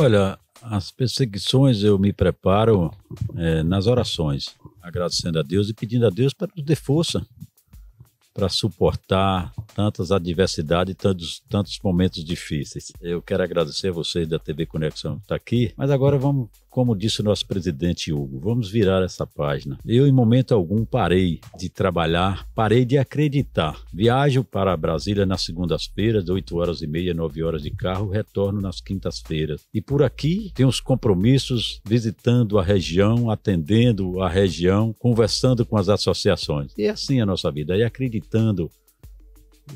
Olha, as perseguições eu me preparo é, nas orações, agradecendo a Deus e pedindo a Deus para nos dê força para suportar, tantas adversidades, tantos, tantos momentos difíceis. Eu quero agradecer a vocês da TV Conexão que está aqui, mas agora vamos, como disse o nosso presidente Hugo, vamos virar essa página. Eu, em momento algum, parei de trabalhar, parei de acreditar. Viajo para Brasília nas segundas-feiras, 8 horas e meia, 9 horas de carro, retorno nas quintas-feiras. E por aqui tenho os compromissos visitando a região, atendendo a região, conversando com as associações. E é assim é a nossa vida, e é acreditando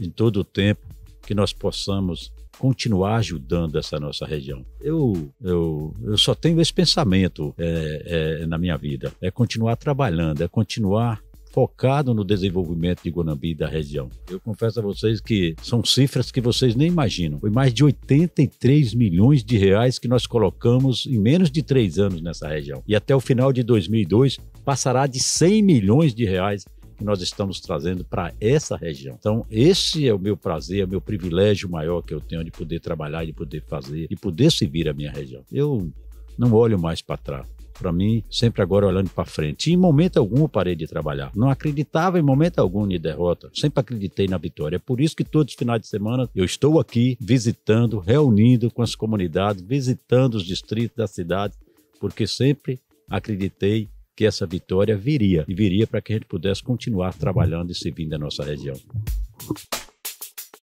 em todo o tempo que nós possamos continuar ajudando essa nossa região. Eu, eu, eu só tenho esse pensamento é, é, na minha vida: é continuar trabalhando, é continuar focado no desenvolvimento de Guanambi e da região. Eu confesso a vocês que são cifras que vocês nem imaginam. Foi mais de 83 milhões de reais que nós colocamos em menos de três anos nessa região. E até o final de 2002 passará de 100 milhões de reais que nós estamos trazendo para essa região. Então, esse é o meu prazer, é o meu privilégio maior que eu tenho de poder trabalhar, de poder fazer, de poder servir a minha região. Eu não olho mais para trás para mim, sempre agora olhando para frente. E em momento algum eu parei de trabalhar. Não acreditava em momento algum em derrota. Sempre acreditei na vitória. É por isso que todos os finais de semana eu estou aqui visitando, reunindo com as comunidades, visitando os distritos da cidade, porque sempre acreditei que essa vitória viria e viria para que a gente pudesse continuar trabalhando e servindo a nossa região.